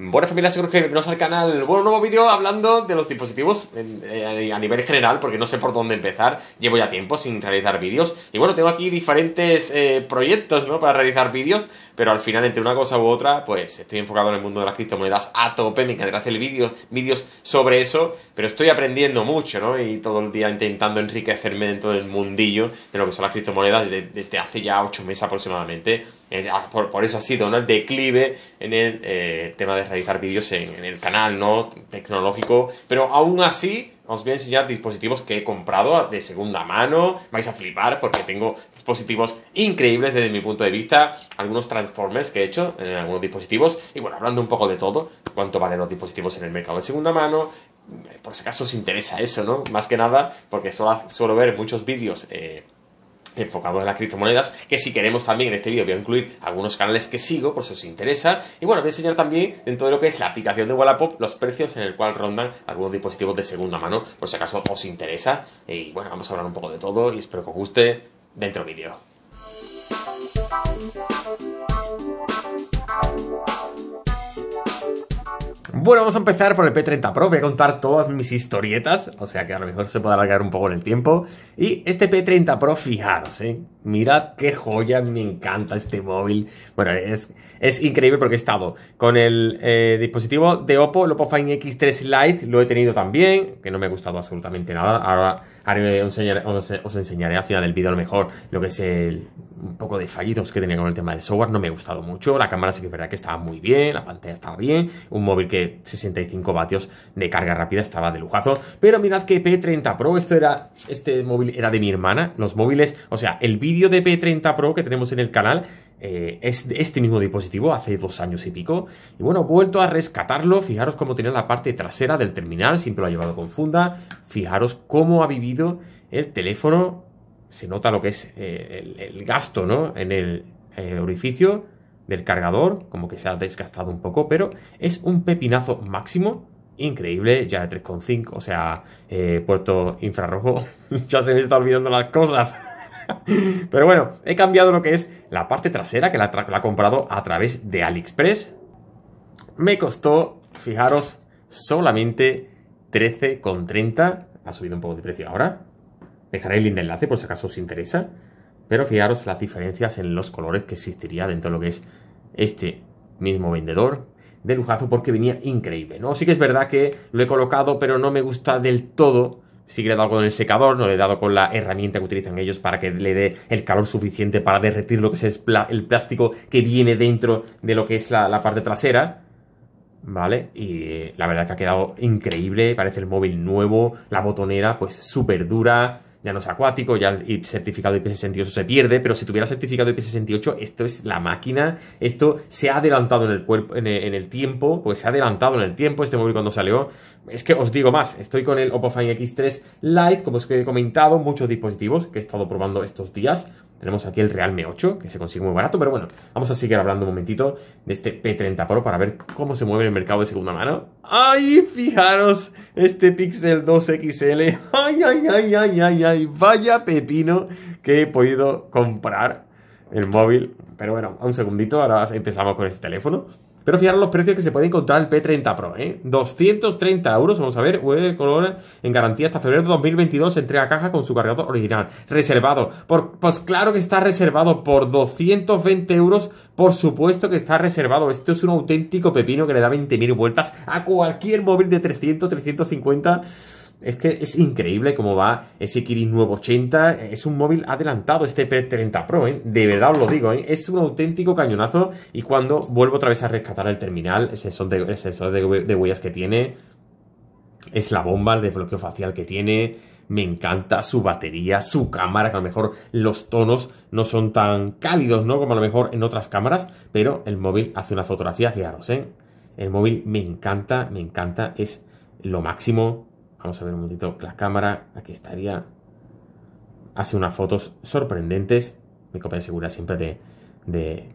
Buenas familias, seguro que bienvenidos al canal. Bueno, un nuevo vídeo hablando de los dispositivos eh, a nivel general, porque no sé por dónde empezar. Llevo ya tiempo sin realizar vídeos. Y bueno, tengo aquí diferentes eh, proyectos, ¿no? Para realizar vídeos, pero al final, entre una cosa u otra, pues estoy enfocado en el mundo de las criptomonedas a tope. Me encantaría hacer vídeos, vídeos sobre eso, pero estoy aprendiendo mucho, ¿no? Y todo el día intentando enriquecerme dentro del mundillo de lo que son las criptomonedas desde, desde hace ya 8 meses aproximadamente Ah, por, eso ha sido un declive en el eh, tema de realizar vídeos en, el canal no tecnológico, pero aún así os voy a enseñar dispositivos que he comprado de segunda mano, vais a flipar porque tengo dispositivos increíbles desde mi punto de vista, algunos transformers que he hecho en algunos dispositivos, y bueno, hablando un poco de todo, cuánto valen los dispositivos en el mercado de segunda mano, eh, por si acaso os interesa eso, ¿no? Más que nada, porque suelo, ver muchos vídeos... Eh, enfocados en las criptomonedas, que si queremos también en este vídeo voy a incluir algunos canales que sigo por si os interesa. Y bueno, voy a enseñar también dentro de lo que es la aplicación de Wallapop los precios en el cual rondan algunos dispositivos de segunda mano, por si acaso os interesa. Y bueno, vamos a hablar un poco de todo y espero que os guste dentro del vídeo. Bueno, vamos a empezar por el P30 Pro. Voy a contar todas mis historietas, o sea que a lo mejor se puede alargar un poco en el tiempo. Y este P30 Pro, fijaros, ¿eh? Mirad qué joya, me encanta este móvil. Bueno, es, es increíble porque he estado con el eh, dispositivo de Oppo, el Oppo Find X3 Lite, lo he tenido también, que no me ha gustado absolutamente nada. Ahora, os, enseñaré, al final del vídeo a lo mejor lo que es el, un poco de fallitos que tenía con el tema del software. No me ha gustado mucho, la cámara sí que es verdad que estaba muy bien, la pantalla estaba bien, un móvil que 65 vatios de carga rápida estaba de lujazo. Pero mirad que P30 Pro, esto era, este móvil era de mi hermana, los móviles, o sea, el vídeo de P30 Pro que tenemos en el canal eh, es de este mismo dispositivo hace dos años y pico. Y bueno, vuelto a rescatarlo. Fijaros cómo tiene la parte trasera del terminal, siempre lo ha llevado con funda. Fijaros cómo ha vivido el teléfono. Se nota lo que es eh, el, gasto, ¿no? En el eh, orificio del cargador, como que se ha desgastado un poco, pero es un pepinazo máximo increíble, ya de 3,5, o sea, puerto infrarrojo, ya se me está olvidando las cosas. Pero bueno, he cambiado lo que es la parte trasera, que la, he comprado a través de AliExpress. Me costó, fijaros, solamente 13,30. Ha subido un poco de precio ahora. Dejaré el link de enlace por si acaso os interesa. Pero fijaros las diferencias en los colores que existiría dentro de lo que es este mismo vendedor de lujazo porque venía increíble, ¿no? Sí que es verdad que lo he colocado, pero no me gusta del todo sí le he dado con el secador, no le he dado con la herramienta que utilizan ellos para que le dé el calor suficiente para derretir lo que es el plástico que viene dentro de lo que es la, parte trasera. ¿Vale? Y eh, la verdad que ha quedado increíble, parece el móvil nuevo, la botonera pues súper dura, ya no es acuático, ya el certificado IP68 se pierde, pero si tuviera certificado IP68, esto es la máquina, esto se ha adelantado en el, cuerpo, tiempo, pues se ha adelantado en el tiempo este móvil cuando salió. Es que os digo más, estoy con el Oppo Find X3 Lite, como os he comentado, muchos dispositivos que he estado probando estos días, tenemos aquí el Realme 8, que se consigue muy barato, pero bueno, vamos a seguir hablando un momentito de este P30 Pro para ver cómo se mueve el mercado de segunda mano. ¡Ay, fijaros! Este Pixel 2XL. ¡Ay, ay, ay, ay, ay, ay! Vaya pepino que he podido comprar el móvil. Pero bueno, un segundito, ahora empezamos con este teléfono. Pero fijaros los precios que se puede encontrar el P30 Pro, ¿eh? 230 euros, vamos a ver, de color en garantía hasta febrero de 2022, entrega caja con su cargador original, reservado. Por, pues claro que está reservado por 220 euros, por supuesto que está reservado. Esto es un auténtico pepino que le da 20.000 vueltas a cualquier móvil de 300, 350 es que es increíble cómo va ese Kirin 980. Es un móvil adelantado, este P30 Pro, ¿eh? De verdad os lo digo, ¿eh? Es un auténtico cañonazo. Y cuando vuelvo otra vez a rescatar el terminal, ese son de, de, huellas que tiene, es la bomba, el desbloqueo facial que tiene. Me encanta su batería, su cámara, que a lo mejor los tonos no son tan cálidos, ¿no? Como a lo mejor en otras cámaras, pero el móvil hace una fotografía, fijaros, ¿eh? El móvil me encanta, me encanta, es lo máximo. Vamos a ver un momentito la cámara. Aquí estaría. Hace unas fotos sorprendentes. Mi copia de seguridad siempre de, de,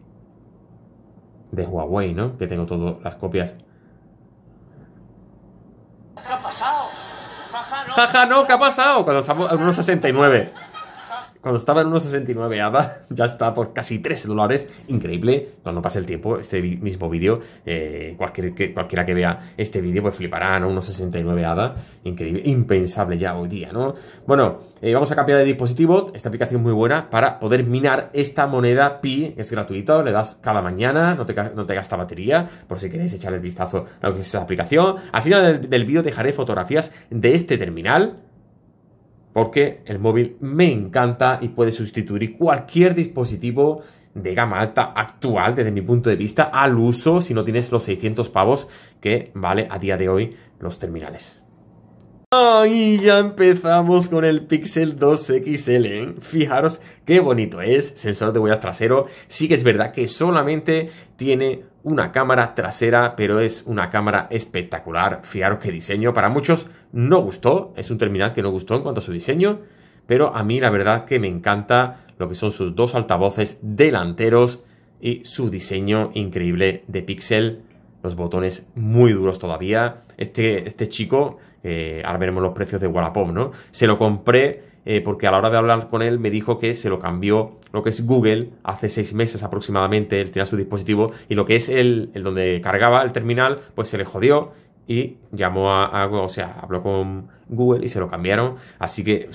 de Huawei, ¿no? Que tengo todas las copias. ¿Qué ha pasado? Jaja, no, ¿qué ha pasado? Cuando estamos en 1.69. Cuando estaba en 1,69 ADA, ya está por casi 3 dólares. Increíble. Cuando pase el tiempo, este mismo vídeo, eh, cualquier, cualquiera que vea este vídeo, pues flipará, ¿no? 1,69 ADA. Increíble. Impensable ya hoy día, ¿no? Bueno, eh, vamos a cambiar de dispositivo. Esta aplicación es muy buena para poder minar esta moneda Pi. Es gratuito, le das cada mañana, no te, no te gasta batería, por si queréis echar el vistazo a lo es esa aplicación. Al final del vídeo dejaré fotografías de este terminal porque el móvil me encanta y puede sustituir cualquier dispositivo de gama alta actual desde mi punto de vista al uso si no tienes los 600 pavos que vale a día de hoy los terminales. Y ya empezamos con el Pixel 2 XL. ¿eh? Fijaros qué bonito es, sensor de huellas trasero. Sí que es verdad que solamente tiene una cámara trasera, pero es una cámara espectacular. Fijaros qué diseño. Para muchos no gustó, es un terminal que no gustó en cuanto a su diseño, pero a mí la verdad que me encanta lo que son sus dos altavoces delanteros y su diseño increíble de pixel. Los botones muy duros todavía. Este, este chico, eh, ahora veremos los precios de Wallapop, ¿no? Se lo compré eh, porque a la hora de hablar con él me dijo que se lo cambió lo que es Google hace seis meses aproximadamente, él tenía su dispositivo y lo que es el, el donde cargaba el terminal, pues se le jodió y llamó a, a, o sea, habló con Google y se lo cambiaron. Así que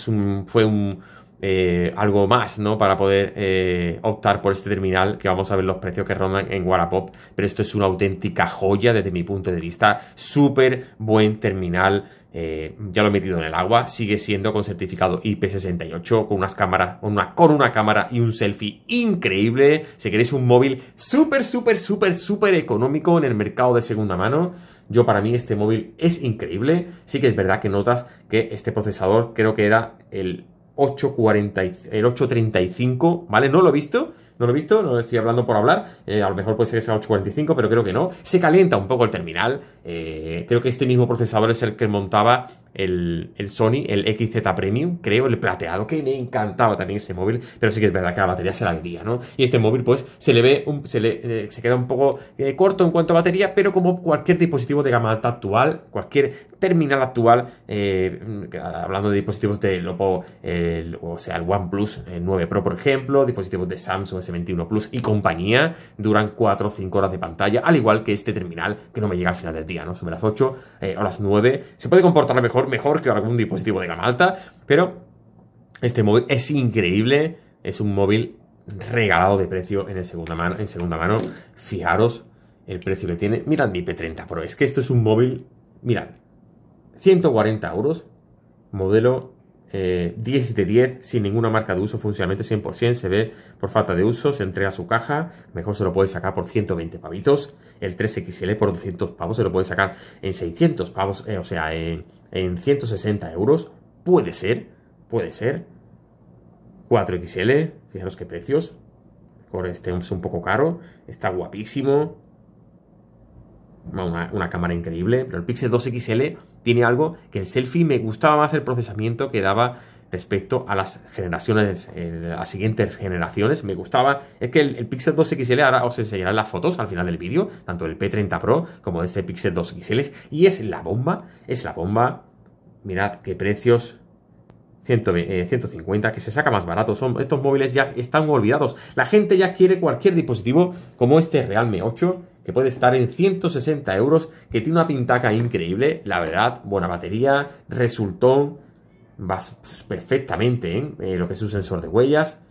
fue un, eh, algo más, ¿no? Para poder eh, optar por este terminal, que vamos a ver los precios que rondan en Wallapop. Pero esto es una auténtica joya desde mi punto de vista. Súper buen terminal eh, ya lo he metido en el agua, sigue siendo con certificado IP68, con unas cámaras, con una, con una cámara y un selfie increíble. Si queréis un móvil súper, súper, súper, súper económico en el mercado de segunda mano, yo para mí este móvil es increíble. Sí que es verdad que notas que este procesador creo que era el 840, el 835, ¿vale? No lo he visto, no lo he visto, no lo estoy hablando por hablar, eh, a lo mejor puede ser que sea 845, pero creo que no. Se calienta un poco el terminal, eh, creo que este mismo procesador es el que montaba el, el, Sony, el XZ Premium, creo, el plateado, que me encantaba también ese móvil, pero sí que es verdad que la batería se la vería, ¿no? Y este móvil, pues, se le ve, se, le, eh, queda un poco corto en cuanto a batería, pero como cualquier dispositivo de gama alta actual, cualquier terminal actual, mm, hablando de dispositivos de Lopo, o sea, el OnePlus 9 Pro, por ejemplo, dispositivos de Samsung, 21 Plus y compañía duran 4 o 5 horas de pantalla, al igual que este terminal que no me llega al final del día, ¿no? son las 8 o las 9. Se puede comportar mejor, mejor que algún dispositivo de gama alta, pero este móvil es increíble. Es un móvil regalado de precio en, segunda, mano, en segunda mano. Fijaros el precio que tiene. Mirad mi P30 Pro. Es que esto es un móvil. Mirad. 140 euros. Modelo 10 eh, de 10 sin ninguna marca de uso, funcionalmente 100%, se ve por falta de uso, se entrega su caja, mejor se lo puede sacar por 120 pavitos, el 3XL por 200 pavos se lo puede sacar en 600 pavos, eh, o sea, en, 160 euros, puede ser, puede ser, 4XL, fijaros qué precios, por este es un poco caro, está guapísimo, una cámara increíble, pero el Pixel 2 XL tiene algo que el selfie me gustaba más el procesamiento que daba respecto a las generaciones, a eh, las siguientes generaciones. Me gustaba, es que el, Pixel 2 XL, ahora os enseñaré las fotos al final del vídeo, tanto del P30 Pro como de este Pixel 2 XL, y es la bomba, es la bomba. Mirad qué precios. 150, eh, que se saca más barato. Son, estos móviles ya están olvidados. La gente ya quiere cualquier dispositivo como este Realme 8 que puede estar en 160 euros, que tiene una pintaca increíble, la verdad, buena batería, Resultó va pues, perfectamente ¿eh? Eh, lo que es su sensor de huellas.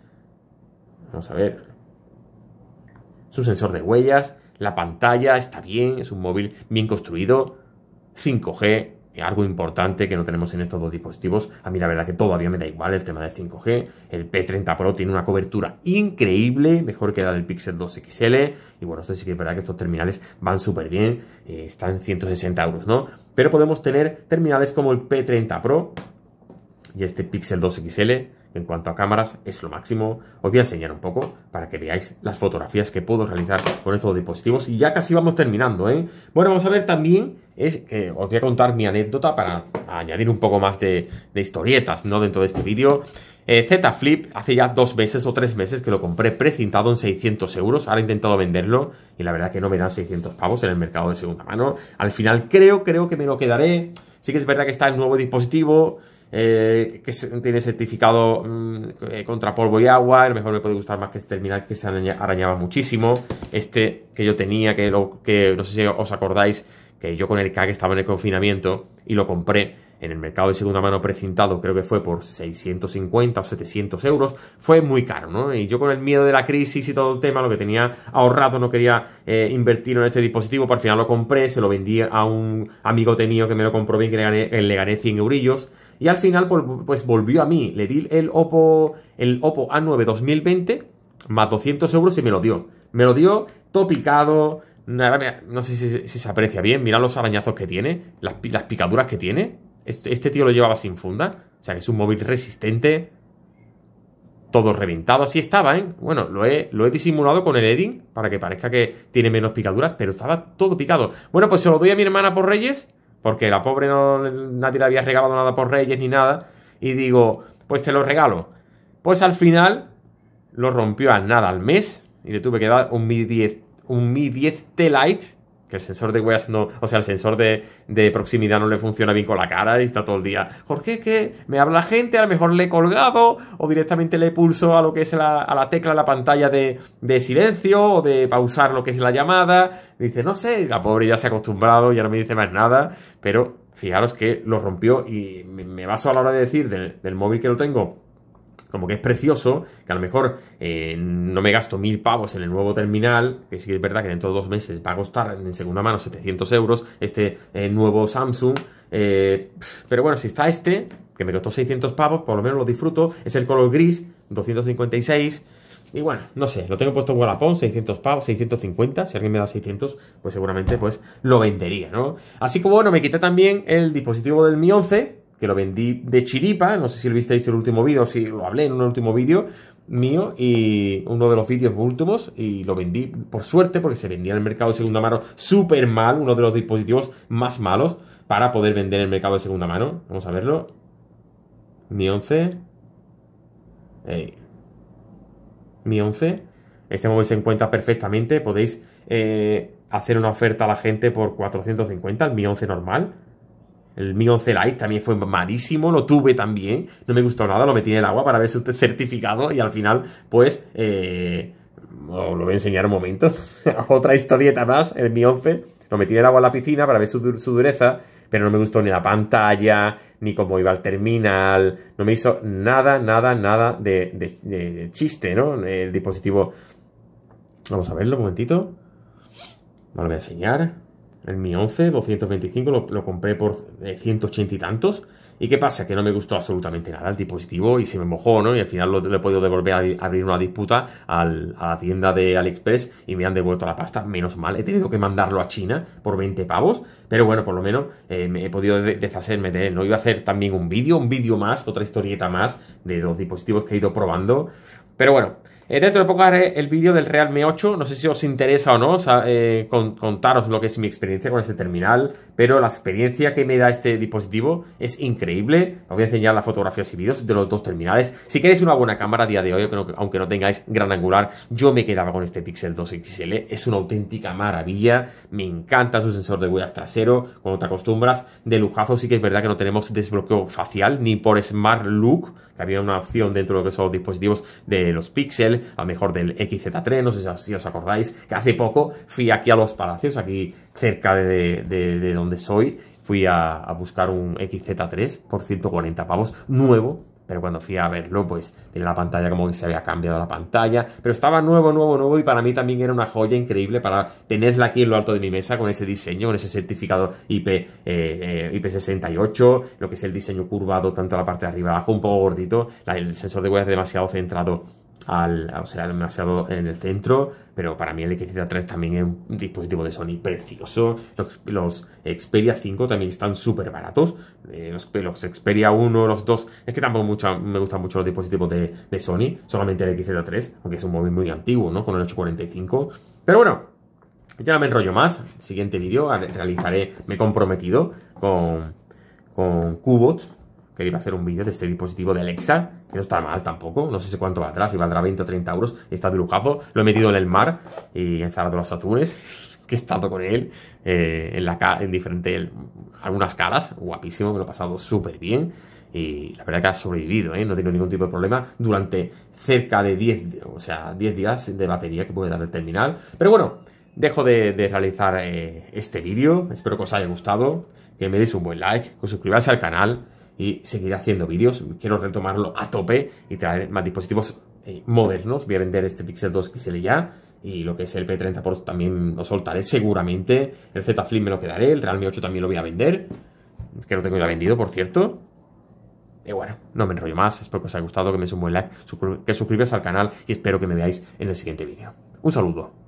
Vamos a ver. Su sensor de huellas, la pantalla está bien, es un móvil bien construido, 5G, algo importante que no tenemos en estos dos dispositivos. A mí la verdad que todavía me da igual el tema del 5G. El P30 Pro tiene una cobertura increíble, mejor que la del Pixel 2 XL. Y bueno, esto sí que es verdad que estos terminales van súper bien. Eh, están están 160 euros, ¿no? Pero podemos tener terminales como el P30 Pro y este Pixel 2 XL en cuanto a cámaras es lo máximo. Os voy a enseñar un poco para que veáis las fotografías que puedo realizar con estos dispositivos. Y ya casi vamos terminando, ¿eh? Bueno, vamos a ver también, os voy a contar mi anécdota para añadir un poco más de, historietas, ¿no? Dentro de este vídeo. Eh, Z Flip hace ya dos meses o tres meses que lo compré precintado en 600 euros. Ahora he intentado venderlo y la verdad que no me dan 600 pavos en el mercado de segunda mano. Al final creo, creo que me lo quedaré. Sí que es verdad que está el nuevo dispositivo eh, que tiene certificado mm, eh, contra polvo y agua. A mejor me puede gustar más que este terminal que se arañaba muchísimo. Este que yo tenía, que, no sé si os acordáis, que yo con el K que estaba en el confinamiento y lo compré en el mercado de segunda mano precintado creo que fue por 650 o 700 euros, fue muy caro, ¿no? Y yo con el miedo de la crisis y todo el tema, lo que tenía ahorrado, no quería eh, invertir en este dispositivo, por pues al final lo compré, se lo vendí a un amigo mío que me lo compró bien, que le gané, le gané 100 eurillos, y al final, pues, pues volvió a mí. Le di el Oppo, el Oppo A9 2020 más 200 euros y me lo dio. Me lo dio todo picado. No sé si, se aprecia bien. mira los arañazos que tiene, las, picaduras que tiene. Este, tío lo llevaba sin funda. O sea que es un móvil resistente. Todo reventado. Así estaba, ¿eh? Bueno, lo he, lo he disimulado con el Edding para que parezca que tiene menos picaduras, pero estaba todo picado. Bueno, pues se lo doy a mi hermana por Reyes porque la pobre no, nadie le había regalado nada por Reyes ni nada, y digo, pues te lo regalo. Pues al final lo rompió a nada al mes y le tuve que dar un Mi 10, un Mi 10 T Lite que el sensor de weas no, o sea, el sensor de, proximidad no le funciona bien con la cara y está todo el día. Jorge, que me habla gente, a lo mejor le he colgado, o directamente le pulso a lo que es la, a la tecla, la pantalla de, de silencio, o de pausar lo que es la llamada. Dice, no sé, la pobre ya se ha acostumbrado, ya no me dice más nada, pero fijaros que lo rompió y me, me baso a la hora de decir del, del móvil que lo tengo como que es precioso, que a lo mejor eh, no me gasto mil pavos en el nuevo terminal, que sí que es verdad que dentro de dos meses va a costar en segunda mano 700 euros este eh, nuevo Samsung, eh, pero bueno, si está este, que me costó 600 pavos, por lo menos lo disfruto, es el color gris, 256, y bueno, no sé, lo tengo puesto en Wallapop, 600 pavos, 650, si alguien me da 600, pues seguramente pues lo vendería, ¿no? Así como, bueno, me quité también el dispositivo del Mi 11, que lo vendí de chiripa, no sé si lo visteis en el último vídeo o si lo hablé en un último vídeo mío y uno de los vídeos últimos y lo vendí por suerte porque se vendía en el mercado de segunda mano súper mal, uno de los dispositivos más malos para poder vender en el mercado de segunda mano. Vamos a verlo. Mi 11. ...Ey... Mi 11. Este móvil se encuentra perfectamente, podéis eh, hacer una oferta a la gente por 450, el Mi 11 normal el Mi 11 Lite también fue malísimo, lo tuve también, no me gustó nada, lo metí en el agua para ver si certificado y al final, pues, eh, lo voy a enseñar un momento. Otra historieta más, el Mi 11, lo metí en el agua en la piscina para ver su, dureza, pero no me gustó ni la pantalla, ni cómo iba al terminal, no me hizo nada, nada, nada de, chiste, ¿no? El dispositivo... Vamos a verlo un momentito. No lo voy a enseñar. En Mi 11, 225, lo, compré por eh, 180 y tantos. ¿Y qué pasa? Que no me gustó absolutamente nada el dispositivo y se me mojó, ¿no? Y al final lo, he podido devolver a, abrir una disputa a la tienda de AliExpress y me han devuelto la pasta, menos mal. He tenido que mandarlo a China por 20 pavos, pero bueno, por lo menos eh, me he podido deshacerme de él, ¿no? Iba a hacer también un vídeo, un vídeo más, otra historieta más de los dispositivos que he ido probando. Pero bueno, eh, dentro de poco haré el vídeo del Realme 8. No sé si os interesa o no eh, contaros lo que es mi experiencia con este terminal. Pero la experiencia que me da este dispositivo es increíble. Os voy a enseñar las fotografías y vídeos de los dos terminales. Si queréis una buena cámara a día de hoy, aunque no tengáis gran angular, yo me quedaba con este Pixel 2 XL. Es una auténtica maravilla. Me encanta su sensor de huellas trasero. como te acostumbras de lujazo, sí que es verdad que no tenemos desbloqueo facial ni por Smart Look, que había una opción dentro de lo que son los dispositivos de los Pixel a lo mejor del XZ 3 no sé si os acordáis, que hace poco fui aquí a Los Palacios, aquí cerca de, donde soy, fui a, buscar un XZ3 por 140 pavos, nuevo, pero cuando fui a verlo, pues tenía la pantalla como que se había cambiado la pantalla, pero estaba nuevo, nuevo, nuevo y para mí también era una joya increíble para tenerla aquí en lo alto de mi mesa con ese diseño, con ese certificado IP, eh, eh, IP68, lo que es el diseño curvado tanto la parte de arriba abajo, un poco gordito, el sensor de huella es demasiado centrado o sea, demasiado en el centro, pero para mí el XZ3 también es un dispositivo de Sony precioso. Los, los Xperia 5 también están súper baratos. Eh, los, Xperia 1, los 2, es que tampoco mucho, me gustan mucho los dispositivos de, Sony, solamente el XZ3, aunque es un móvil muy antiguo, ¿no? Con el 845. Pero bueno, ya me enrollo más. Siguiente vídeo realizaré, me he comprometido con, con Qbot a hacer un vídeo de este dispositivo de Alexa, que no está mal tampoco, no sé cuánto va atrás, si valdrá 20 o 30 euros, está de lo he metido en el mar y en Zara los Atunes, que he estado con él eh, en, la, en diferente... algunas calas, guapísimo, me lo he pasado súper bien y la verdad que ha sobrevivido, ¿eh? no tiene ningún tipo de problema durante cerca de 10, o sea, 10 días de batería que puede dar el terminal. Pero bueno, dejo de, realizar eh, este vídeo, espero que os haya gustado, que me deis un buen like, que os suscribáis al canal y seguiré haciendo vídeos. Quiero retomarlo a tope y traer más dispositivos eh, modernos. Voy a vender este Pixel 2 XL ya y lo que es el P30 Pro también lo soltaré seguramente. El Z Flip me lo quedaré, el Realme 8 también lo voy a vender, que no tengo ya vendido, por cierto. Y bueno, no me enrollo más, espero que os haya gustado, que me des un buen like, que suscribáis al canal y espero que me veáis en el siguiente vídeo. Un saludo.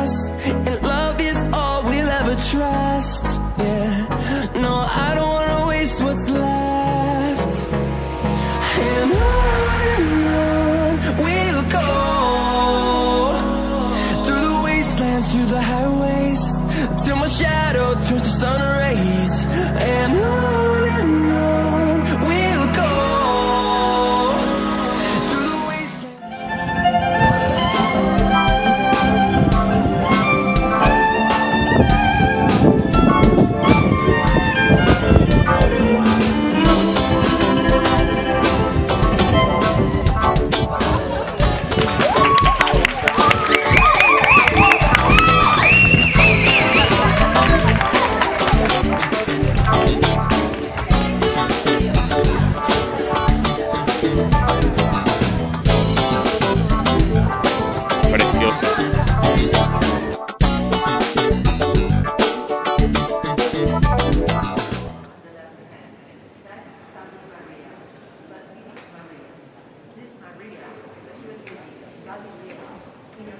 you know,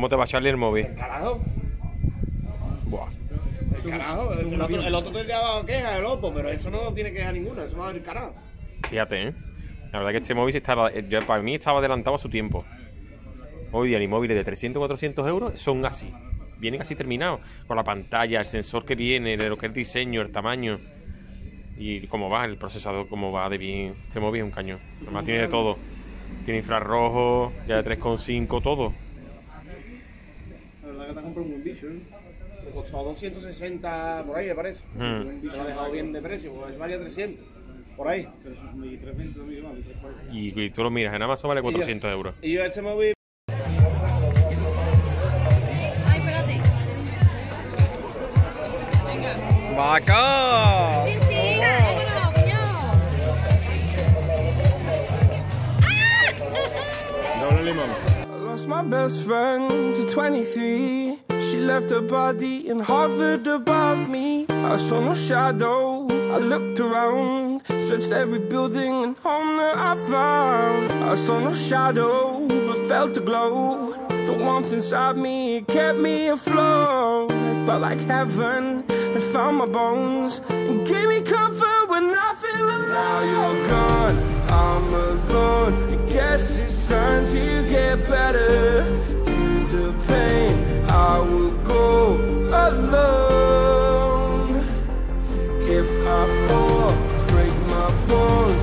¿Cómo te va echarle el móvil? El carajo. Buah. El carajo. El otro, el otro abajo queja, el Oppo, pero eso no tiene queja ninguna, eso a va el carajo. Fíjate, ¿eh? La verdad que este móvil estaba, eh, yo, para mí estaba adelantado a su tiempo. Hoy día los móviles de 300, 400 euros son así. Vienen casi terminados. Con la pantalla, el sensor que viene, lo que es el diseño, el tamaño. Y cómo va el procesador, cómo va de bien. Este móvil es un cañón. Además tiene de todo. Tiene infrarrojo, ya de 3,5, todo. Cata compró un Vision. ¿eh? Me costó 260 por ahí, me parece. Mm. Un lo ha dejado bien de precio, pues valía 300 por ahí. Pero y, y, tú lo miras, en Amazon vale 400 y yo, euros. Y yo este móvil. Ay, espérate. Venga. ¡Vaca! my best friend to 23 She left her body and hovered above me I saw no shadow, I looked around Searched every building and home that I found I saw no shadow, but felt the glow The warmth inside me, kept me afloat It felt like heaven It found my bones And gave me comfort when I feel alone Now you're gone I'm alone I guess it's time to get better Through the pain I will go alone If I fall, break my bones